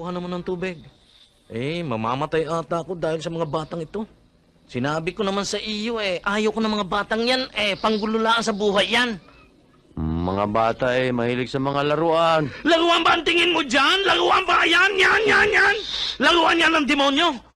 Kuha naman ng tubig. Eh, mamamatay ata ako dahil sa mga batang ito. Sinabi ko naman sa iyo eh, ayaw ko ng mga batang yan eh, panggululaan sa buhay yan. Mga bata eh, mahilig sa mga laruan. Laruan ba ang tingin mo dyan? Laruan ba yan? Yan, yan, yan! Laruan yan ng demonyo!